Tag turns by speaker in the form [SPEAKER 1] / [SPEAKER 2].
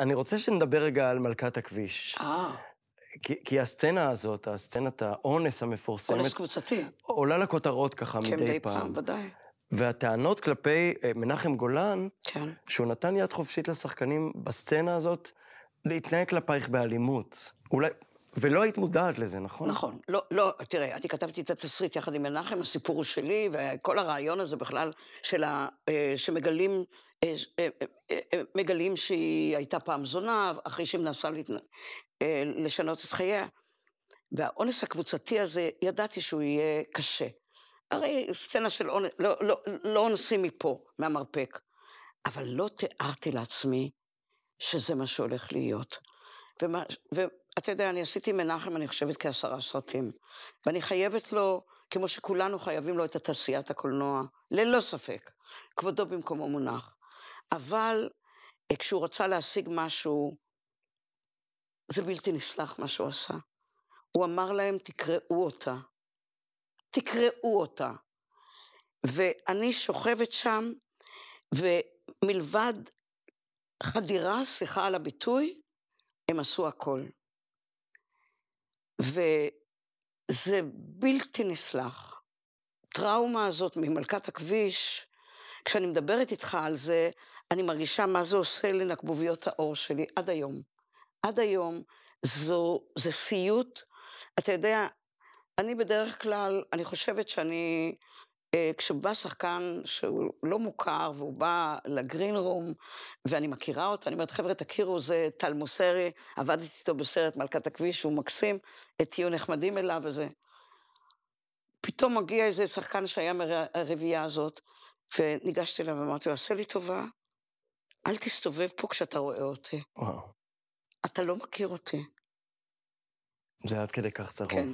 [SPEAKER 1] אני רוצה שנדבר רגע על מלכת הכביש. אה. כי, כי הסצנה הזאת, הסצנת האונס המפורסמת... אונס קבוצתי. עולה לכותרות ככה כן, מדי, מדי פעם. כן, מדי פעם, ודאי. והטענות כלפי אה, מנחם גולן, כן. שהוא נתן יד חופשית לשחקנים בסצנה הזאת להתנהג כלפייך באלימות. אולי, ולא היית מודעת לזה, נכון? נכון.
[SPEAKER 2] לא, לא, תראה, אני כתבתי את התסריט יחד עם מנחם, הסיפור הוא שלי, וכל הרעיון הזה בכלל, של ה, אה, שמגלים, אה, אה, מגלים שהיא הייתה פעם זונה, אחרי שהיא מנסה לשנות את חייה. והאונס הקבוצתי הזה, ידעתי שהוא יהיה קשה. הרי סצנה של אונס, לא, לא, לא אונסים מפה, מהמרפק. אבל לא תיארתי לעצמי שזה מה שהולך להיות. ומה, אתה יודע, אני עשיתי מנחם, אני חושבת, כעשרה סרטים. ואני חייבת לו, כמו שכולנו חייבים לו את התעשיית הקולנוע, ללא ספק. כבודו במקומו מונח. אבל אה, כשהוא רצה להשיג משהו, זה בלתי נסלח מה שהוא עשה. הוא אמר להם, תקראו אותה. תקראו אותה. ואני שוכבת שם, ומלבד חדירה, סליחה על הביטוי, הם עשו הכל. וזה בלתי נסלח. טראומה הזאת ממלכת הכביש, כשאני מדברת איתך על זה, אני מרגישה מה זה עושה לנקבוביות העור שלי עד היום. עד היום זו, זה סיוט. אתה יודע, אני בדרך כלל, אני חושבת שאני אה, כשבא שחקן שהוא לא מוכר והוא בא לגרין רום, ואני מכירה אותו, אני אומרת, חבר'ה, תכירו, זה טל מוסרי, עבדתי איתו בסרט מלכת הכביש, הוא מקסים, תהיו נחמדים אליו וזה. פתאום מגיע איזה שחקן שהיה מהרביעייה הזאת, וניגשתי אליו ואמרתי לו, עשה לי טובה, אל תסתובב פה כשאתה רואה אותי. וואו. אתה לא מכיר אותי.
[SPEAKER 1] זה עד כדי כך צרוב. כן.